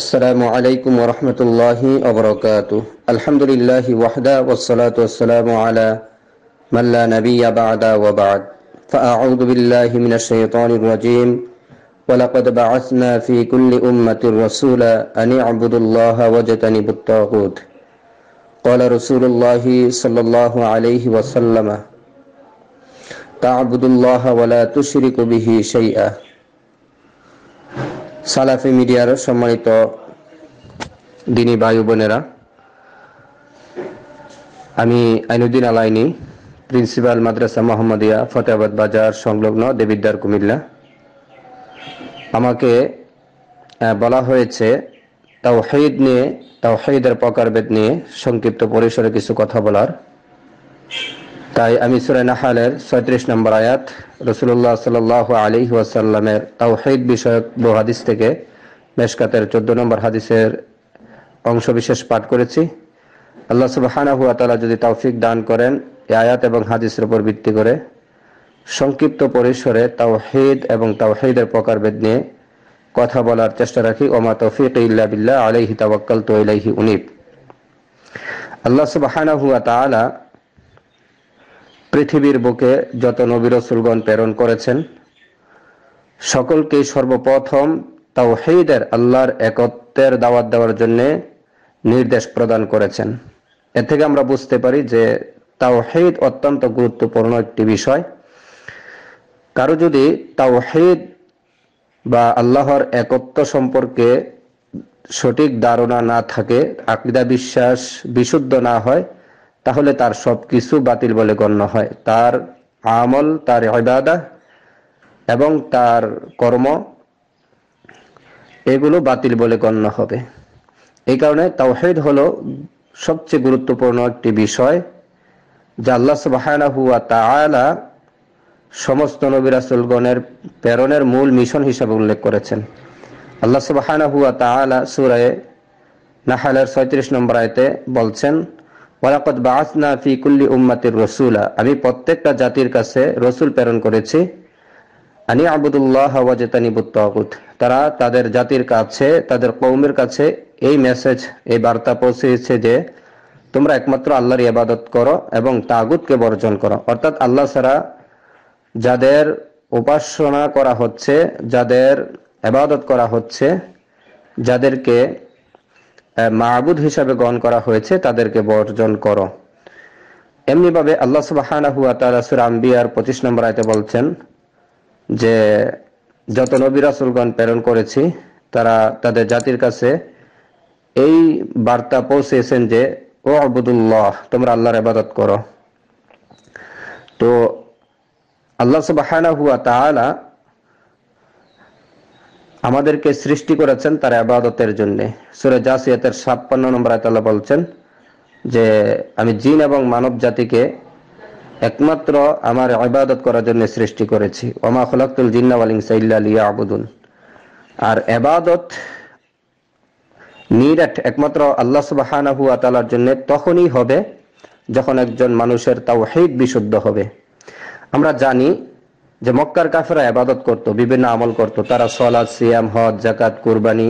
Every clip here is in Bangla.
السلام عليكم ورحمة الله وبركاته الحمد لله وحده والصلاة والسلام على من لا نبي بعد وبعد فأعوذ بالله من الشيطان الرجيم ولقد بعثنا في كل أمة رسولا أن اعبدوا الله واجتنبوا الطاغوت قال رسول الله صلى الله عليه وسلم تعبد الله ولا تشرك به شيئا সালাফি মিডিয়ার সম্মানিত দিনী ভাই বোনেরা আমি আইনুদ্দিন আলাইনি প্রিন্সিপাল মাদ্রাসা মোহাম্মদিয়া ফতেহাবাদ বাজার সংলগ্ন দেবিদ্দার কুমিল্লা আমাকে বলা হয়েছে তাও তাওহিদ নিয়ে তাও তাওহিদের প্রকারভেদ নিয়ে সংক্ষিপ্ত পরিসরে কিছু কথা বলার তাই আমি সুরে নাহালের ছয়ত্রিশ নম্বর আয়াত রসুল্লাহ সাল আলী ওয়াসাল্লামের তাওহিদ বিষয়ক বহু হাদিস থেকে মেশকাতের চোদ্দ নম্বর হাদিসের অংশ বিশেষ পাঠ করেছি আল্লাহ সুবাহানা হুয়া তালা যদি তৌফিক দান করেন এ আয়াত এবং হাদিসের উপর ভিত্তি করে সংক্ষিপ্ত পরিসরে তাওহিদ এবং তাওহিদের প্রকারভেদ নিয়ে কথা বলার চেষ্টা রাখি ওমা তৌফিক ইল্লা বিল্লাহ আলাইহি তাওয়াক্কাল তো ইলাইহি উনিব আল্লাহ সুবাহানা হুয়া তালা পৃথিবীর বুকে যত নবী রসুলগণ প্রেরণ করেছেন সকলকে সর্বপ্রথম তাও হেদের আল্লাহর একত্বের দাওয়াত দেওয়ার জন্য নির্দেশ প্রদান করেছেন এ থেকে আমরা বুঝতে পারি যে তাও হেদ অত্যন্ত গুরুত্বপূর্ণ একটি বিষয় কারো যদি তাও হেদ বা আল্লাহর একত্ব সম্পর্কে সঠিক ধারণা না থাকে আকিদা বিশ্বাস বিশুদ্ধ না হয় তাহলে তার সব কিছু বাতিল বলে গণ্য হয় তার আমল তার ইবাদা এবং তার কর্ম এগুলো বাতিল বলে গণ্য হবে এই কারণে তাওহেদ হলো সবচেয়ে গুরুত্বপূর্ণ একটি বিষয় যা আল্লাহ সুবাহানা হুয়া তালা সমস্ত নবিরাসুলগণের প্রেরণের মূল মিশন হিসাবে উল্লেখ করেছেন আল্লাহ সুবাহানা হুয়া তালা সুরায় নাহালের ছয়ত্রিশ নম্বর আয়তে বলছেন ওয়ালাকদ বাসনা ফি কুল্লি উম্মাতির রসুলা আমি প্রত্যেকটা জাতির কাছে রসুল প্রেরণ করেছি আনি আবুদুল্লাহ ওয়াজেতানিবুত্তাগুত তারা তাদের জাতির কাছে তাদের কৌমের কাছে এই মেসেজ এই বার্তা পৌঁছেছে যে তোমরা একমাত্র আল্লাহর ইবাদত করো এবং তাগুতকে বর্জন করো অর্থাৎ আল্লাহ ছাড়া যাদের উপাসনা করা হচ্ছে যাদের এবাদত করা হচ্ছে যাদেরকে মাবুদ হিসাবে গ্রহণ করা হয়েছে তাদেরকে বর্জন করো এমনিভাবে আল্লাহ সুবাহানা হুয়া আম্বিয়ার পঁচিশ নম্বর আয়তে বলছেন যে যত নবী রাসুলগণ প্রেরণ করেছি তারা তাদের জাতির কাছে এই বার্তা পৌঁছেছেন যে ও আবুদুল্লাহ তোমরা আল্লাহর আবাদত করো তো আল্লাহ সুবাহানা হুয়া তালা আমাদেরকে সৃষ্টি করেছেন তার আবাদতের জন্য সুরে জাসিয়াতের ছাপ্পান্ন নম্বর আয়তাল্লাহ বলছেন যে আমি জিন এবং মানব জাতিকে একমাত্র আমার আবাদত করার জন্য সৃষ্টি করেছি ওমা খলাকুল জিন্নাওয়ালিং সাইল্লা লিয়া আবুদুন আর এবাদত নিরাট একমাত্র আল্লাহ সুবাহানাহু আতালার জন্য তখনই হবে যখন একজন মানুষের তাও হেদ বিশুদ্ধ হবে আমরা জানি যে মক্কার কাফেরা আবাদত করত বিভিন্ন আমল করত তারা সলাদ সিয়াম হজ জাকাত কুরবানি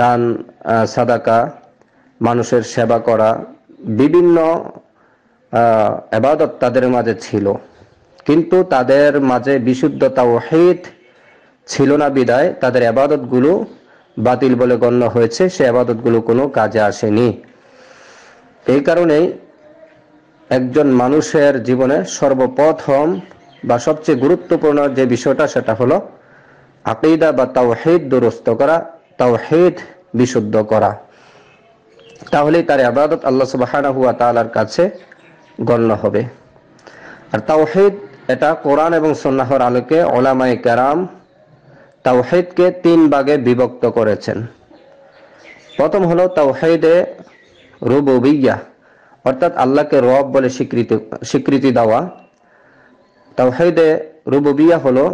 দান সাদাকা মানুষের সেবা করা বিভিন্ন আবাদত তাদের মাঝে ছিল কিন্তু তাদের মাঝে বিশুদ্ধতা ও হিত ছিল না বিদায় তাদের আবাদতগুলো বাতিল বলে গণ্য হয়েছে সে আবাদতগুলো কোনো কাজে আসেনি এই কারণেই একজন মানুষের জীবনে সর্বপ্রথম বা সবচেয়ে গুরুত্বপূর্ণ যে বিষয়টা সেটা হলো আকিদা বা তাওহেদ দুরস্ত করা তাওহেদ বিশুদ্ধ করা তাহলে তার আবাদত আল্লাহ সুবাহ কাছে গণ্য হবে আর তাওহেদ এটা কোরআন এবং সন্ন্যাহর আলোকে ওলামাই কারাম তাওহেদকে তিন ভাগে বিভক্ত করেছেন প্রথম হলো তাওহেদে রুব অর্থাৎ আল্লাহকে রব বলে স্বীকৃতি স্বীকৃতি দেওয়া তাওহেদে রুবুবিয়া হলো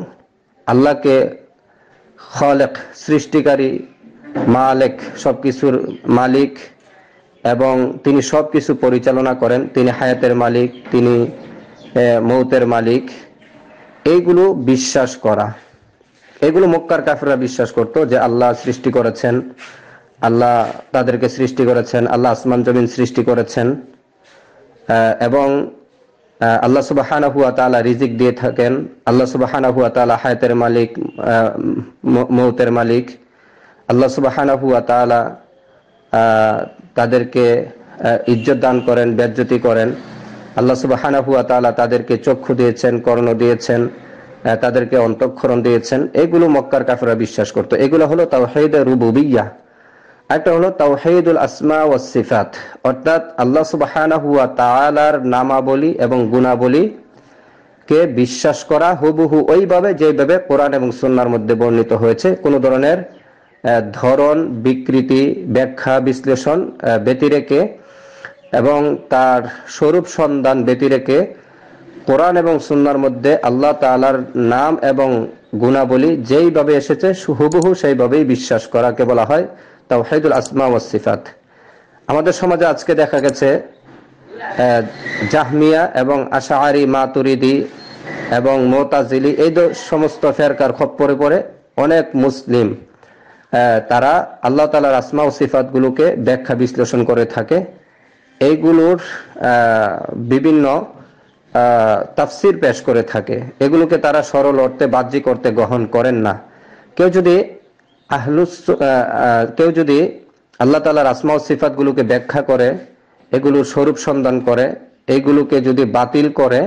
আল্লাহকে খলেক সৃষ্টিকারী মালেক সব কিছুর মালিক এবং তিনি সব কিছু পরিচালনা করেন তিনি হায়াতের মালিক তিনি মৌতের মালিক এইগুলো বিশ্বাস করা এগুলো মক্কার কাফেরা বিশ্বাস করত যে আল্লাহ সৃষ্টি করেছেন আল্লাহ তাদেরকে সৃষ্টি করেছেন আল্লাহ আসমান জমিন সৃষ্টি করেছেন এবং আল্লাহ সুবাহানা হুয়া তালা রিজিক দিয়ে থাকেন আল্লাহ সুবাহানা হুয়া তালা হায়াতের মালিক মৌতের মালিক আল্লাহ সুবাহানা হুয়া তালা তাদেরকে ইজ্জত দান করেন ব্যাজ্যতি করেন আল্লাহ সুবাহানা হুয়া তালা তাদেরকে চক্ষু দিয়েছেন কর্ণ দিয়েছেন তাদেরকে অন্তঃক্ষরণ দিয়েছেন এগুলো মক্কার কাফেরা বিশ্বাস করতো এগুলো হলো তাও হেদের রুবুবিয়া একটা হলো তাওহেদুল আসমা ও সিফাত অর্থাৎ আল্লাহ সুবাহ হুয়া নামাবলী এবং গুণাবলী কে বিশ্বাস করা হুবহু ওইভাবে যেভাবে কোরআন এবং সুন্নার মধ্যে বর্ণিত হয়েছে কোনো ধরনের ধরন বিকৃতি ব্যাখ্যা বিশ্লেষণ ব্যতিরেকে এবং তার স্বরূপ সন্ধান ব্যতিরেকে কোরআন এবং সুন্নার মধ্যে আল্লাহ তালার নাম এবং গুণাবলী যেইভাবে এসেছে হুবহু সেইভাবেই বিশ্বাস করাকে বলা হয় তাওহাইদুল আসমা ওয়া সিফাত আমাদের সমাজে আজকে দেখা গেছে জাহমিয়া এবং আশাআরি মাতুরিদি এবং মোতাজিলি এই সমস্ত ফেরকার খপ্পরে পড়ে অনেক মুসলিম তারা আল্লাহ তালার আসমা ও গুলোকে ব্যাখ্যা বিশ্লেষণ করে থাকে এইগুলোর বিভিন্ন তাফসির পেশ করে থাকে এগুলোকে তারা সরল অর্থে বাহ্যিক অর্থে গ্রহণ করেন না কেউ যদি আহলুস কেউ যদি আল্লাহ তালার আসমা ও গুলোকে ব্যাখ্যা করে এগুলোর স্বরূপ সন্ধান করে এইগুলোকে যদি বাতিল করে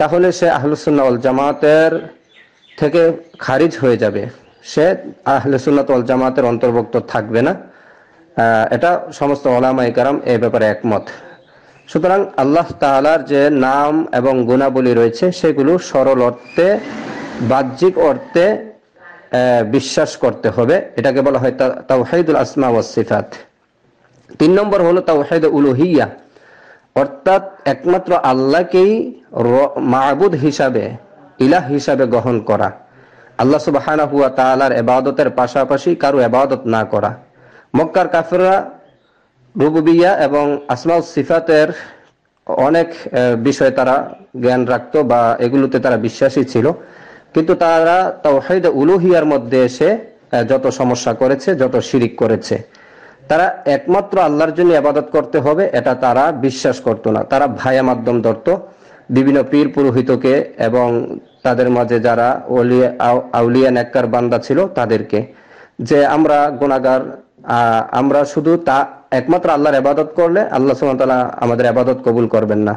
তাহলে সে আহলুসুল্লাহ জামাতের থেকে খারিজ হয়ে যাবে সে আহলুসুল্লাহ আল জামাতের অন্তর্ভুক্ত থাকবে না এটা সমস্ত ওলামা ইকারাম এ ব্যাপারে একমত সুতরাং আল্লাহ তালার যে নাম এবং গুণাবলী রয়েছে সেগুলো সরল অর্থে বাহ্যিক অর্থে বিশ্বাস করতে হবে এটাকে বলা হয় তাওহাইদুল আসমা সিফাত তিন নম্বর হলো উল উলুহিয়া অর্থাৎ একমাত্র আল্লাহকেই মাহবুদ হিসাবে ইলাহ হিসাবে গ্রহণ করা আল্লাহ সুবাহানা হুয়া তালার এবাদতের পাশাপাশি কারো এবাদত না করা মক্কার কাফেররা রুবুবিয়া এবং আসমাউ সিফাতের অনেক বিষয়ে তারা জ্ঞান রাখত বা এগুলোতে তারা বিশ্বাসী ছিল কিন্তু তারা তাওহাইদ উলুহিয়ার মধ্যে এসে যত সমস্যা করেছে যত শিরিক করেছে তারা একমাত্র আল্লাহর জন্য আবাদত করতে হবে এটা তারা বিশ্বাস করত না তারা ভায়া মাধ্যম ধরত বিভিন্ন পীর পুরোহিতকে এবং তাদের মাঝে যারা আউলিয়া নেককার বান্দা ছিল তাদেরকে যে আমরা গুণাগার আমরা শুধু তা একমাত্র আল্লাহর আবাদত করলে আল্লাহ সুমতলা আমাদের আবাদত কবুল করবেন না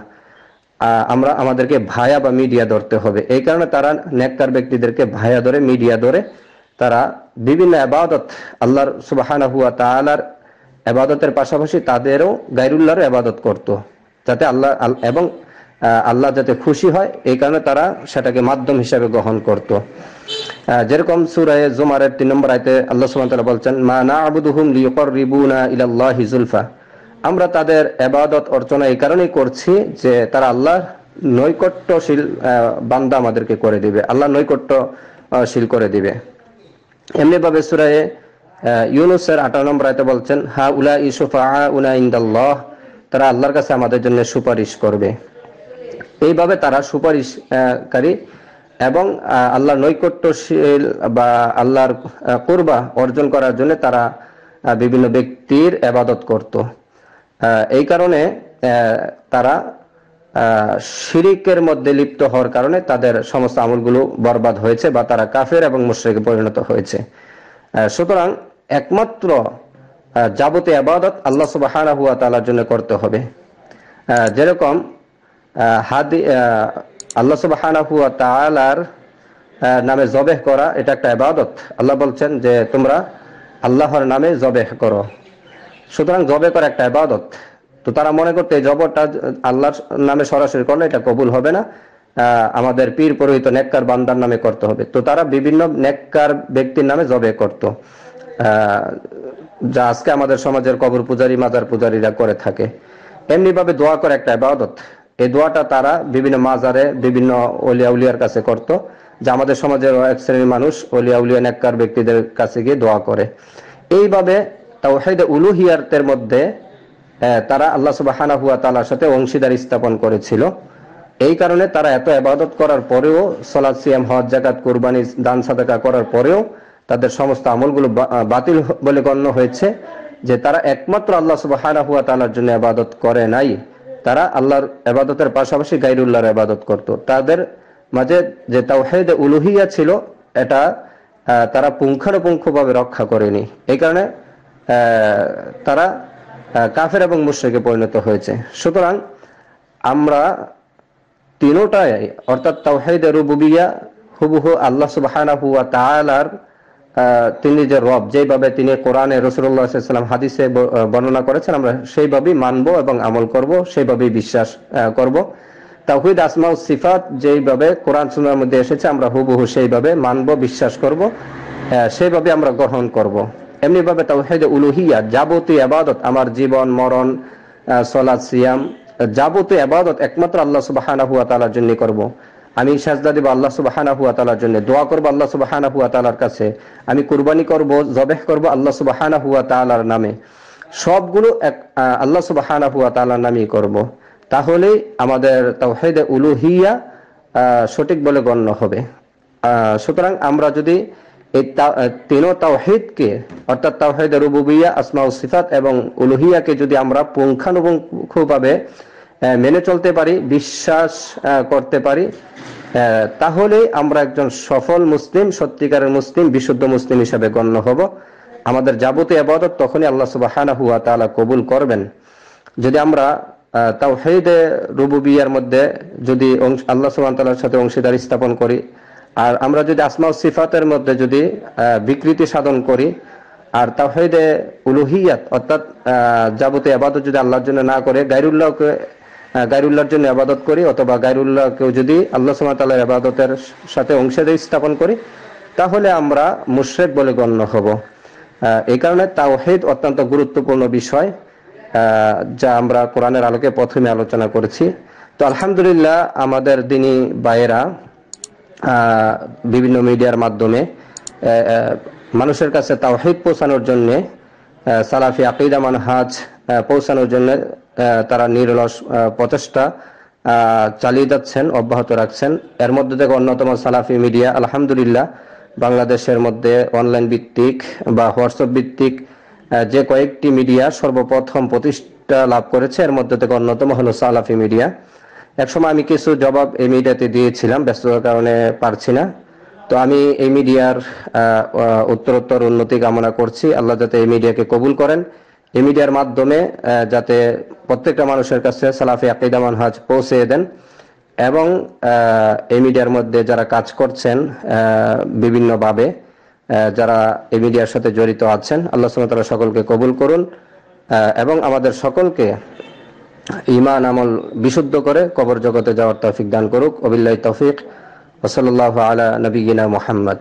আমরা আমাদেরকে ভায়া বা মিডিয়া ধরতে হবে এই কারণে তারা নেককার ব্যক্তিদেরকে ভায়া ধরে মিডিয়া ধরে তারা বিভিন্ন আবাদত আল্লাহর সুবাহানা হুয়া তালার আবাদতের পাশাপাশি তাদেরও গাইরুল্লাহর আবাদত করত। যাতে আল্লাহ এবং আল্লাহ যাতে খুশি হয় এই কারণে তারা সেটাকে মাধ্যম হিসাবে গ্রহণ করত। যেরকম সুরায় জুমারের তিন নম্বর আয়তে আল্লাহ সুবাহ বলছেন মা না আবুদুহুম লিউকর রিবুনা ইলাল্লাহি হিজুলফা আমরা তাদের এবাদত অর্চনা এই কারণেই করছি যে তারা আল্লাহ নৈকট্যশীল বান্দা আমাদেরকে করে দিবে আল্লাহ নৈকট্যশীল করে দিবে এমনি ভাবে সুরায় ইউনুসের আঠারো নম্বর আয়তে বলছেন হা উলা ইসুফা উনা ইন্দাল্লাহ তারা আল্লাহর কাছে আমাদের জন্য সুপারিশ করবে এইভাবে তারা সুপারিশকারী এবং আল্লাহ নৈকট্যশীল বা আল্লাহর কোরবা অর্জন করার জন্য তারা বিভিন্ন ব্যক্তির আবাদত করত এই কারণে তারা শিরিকের মধ্যে লিপ্ত হওয়ার কারণে তাদের সমস্ত আমলগুলো বরবাদ হয়েছে বা তারা কাফের এবং মুশ্রিকে পরিণত হয়েছে সুতরাং একমাত্র যাবতীয় আবাদত আল্লাহ হুয়া তালার জন্য করতে হবে যেরকম হাদি আল্লাহ হুয়া তালার নামে জবেহ করা এটা একটা আবাদত আল্লাহ বলছেন যে তোমরা আল্লাহর নামে জবেহ করো সুতরাং জবে করা একটা আবাদত তো তারা মনে করতে জবরটা আল্লাহর নামে সরাসরি করলে এটা কবুল হবে না আমাদের পীর পরহিত নেককার বান্দার নামে করতে হবে তো তারা বিভিন্ন নেককার ব্যক্তির নামে জবে করত যা আজকে আমাদের সমাজের কবর পূজারী মাজার পূজারীরা করে থাকে এমনি ভাবে দোয়া করে একটা আবাদত এই দোয়াটা তারা বিভিন্ন মাজারে বিভিন্ন অলিয়া উলিয়ার কাছে করত যা আমাদের সমাজের এক শ্রেণীর মানুষ অলিয়া উলিয়া নেককার ব্যক্তিদের কাছে গিয়ে দোয়া করে এইভাবে তাওহেদ উলুহিয়ারতের মধ্যে তারা আল্লাহ সুবাহানা হুয়া তালার সাথে অংশীদার স্থাপন করেছিল এই কারণে তারা এত আবাদত করার পরেও সলাদ সিয়াম হজ জাকাত কোরবানি দান সাদাকা করার পরেও তাদের সমস্ত আমলগুলো বাতিল বলে গণ্য হয়েছে যে তারা একমাত্র আল্লাহ সুবাহানা হুয়া তালার জন্য আবাদত করে নাই তারা আল্লাহর আবাদতের পাশাপাশি গাইরুল্লাহর আবাদত করত তাদের মাঝে যে তাওহেদ উলুহিয়া ছিল এটা তারা পুঙ্খানুপুঙ্খভাবে রক্ষা করেনি এই কারণে তারা কাফের এবং মুশ্রেকে পরিণত হয়েছে সুতরাং আমরা তিনোটাই অর্থাৎ তাওহাইদে রুবুবিয়া হুবুহু আল্লাহ সুবাহানাহু ওয়া তিনি যে রব যেভাবে তিনি কোরআনে রসুল্লাহাম হাদিসে বর্ণনা করেছেন আমরা সেইভাবেই মানব এবং আমল করব সেইভাবেই বিশ্বাস করব তাহিদ আসমা সিফাত যেইভাবে কোরআন সুন্দর মধ্যে এসেছে আমরা হুবহু সেইভাবে মানব বিশ্বাস করব সেইভাবে আমরা গ্রহণ করব এমনি এমনিভাবে তাওহেদ উলুহিয়া যাবতীয় আবাদত আমার জীবন মরণ সলাদ সিয়াম যাবতীয় আবাদত একমাত্র আল্লাহ সুবাহানা হুয়া তালার জন্য করব। আমি সাজদা দিব আল্লাহ সুবাহানা হুয়া তালার জন্য দোয়া করবো আল্লাহ সুবাহানা হুয়া তালার কাছে আমি কুরবানি করব জবেহ করব আল্লাহ সুবাহানা হুয়া তালার নামে সবগুলো এক আল্লাহ সুবাহানা হুয়া তালার নামেই করব। তাহলে আমাদের তাওহেদ উলুহিয়া সঠিক বলে গণ্য হবে সুতরাং আমরা যদি এই তিনও তাওহিদকে অর্থাৎ তাওহিদ রুবুবিয়া আসমা সিফাত এবং উলুহিয়াকে যদি আমরা পুঙ্খানুপুঙ্খভাবে মেনে চলতে পারি বিশ্বাস করতে পারি তাহলে আমরা একজন সফল মুসলিম সত্যিকারের মুসলিম বিশুদ্ধ মুসলিম হিসাবে গণ্য হব আমাদের যাবতীয় আবাদত তখনই আল্লাহ সুবাহানা হুয়া তালা কবুল করবেন যদি আমরা তাও হেদে রুবুবিয়ার মধ্যে যদি আল্লাহ সুবাহ তাল্লার সাথে অংশীদার স্থাপন করি আর আমরা যদি আসমা সিফাতের মধ্যে যদি বিকৃতি সাধন করি আর তাহিদে উলুহিয়াত অর্থাৎ যাবতীয় আবাদত যদি আল্লাহর জন্য না করে গাইরুল্লাহকে গাইরুল্লাহর জন্য আবাদত করি অথবা গাইরুল্লাহকেও যদি আল্লাহ সুমাতালের আবাদতের সাথে অংশীদারি স্থাপন করি তাহলে আমরা মুশ্রেক বলে গণ্য হব এই কারণে তাওহিদ অত্যন্ত গুরুত্বপূর্ণ বিষয় যা আমরা কোরআনের আলোকে প্রথমে আলোচনা করেছি তো আলহামদুলিল্লাহ আমাদের দিনী বায়েরা বিভিন্ন মিডিয়ার মাধ্যমে মানুষের কাছে তাওহিদ পৌঁছানোর জন্য সালাফি আকিদা মানহাজ পৌঁছানোর জন্য তারা নিরলস প্রচেষ্টা চালিয়ে যাচ্ছেন অব্যাহত রাখছেন এর মধ্যে থেকে অন্যতম সালাফি মিডিয়া আলহামদুলিল্লাহ বাংলাদেশের মধ্যে অনলাইন ভিত্তিক বা হোয়াটসঅ্যাপ ভিত্তিক যে কয়েকটি মিডিয়া সর্বপ্রথম প্রতিষ্ঠা লাভ করেছে এর মধ্যে থেকে অন্যতম হলো সালাফি মিডিয়া একসময় আমি কিছু জবাব এই মিডিয়াতে দিয়েছিলাম ব্যস্ততার কারণে পারছি না তো আমি এই মিডিয়ার উত্তরোত্তর উন্নতি কামনা করছি আল্লাহ যাতে এই মিডিয়াকে কবুল করেন এই মিডিয়ার মাধ্যমে যাতে প্রত্যেকটা মানুষের কাছে সালাফি আকিদা মানহাজ পৌঁছে দেন এবং এই মিডিয়ার মধ্যে যারা কাজ করছেন বিভিন্নভাবে যারা এই মিডিয়ার সাথে জড়িত আছেন আল্লাহ সুমতলা সকলকে কবুল করুন এবং আমাদের সকলকে ইমান আমল বিশুদ্ধ করে কবর জগতে যাওয়ার তৌফিক দান করুক অবিল্লাহ তৌফিক ওসল্লাহ আলা নবীনা মোহাম্মদ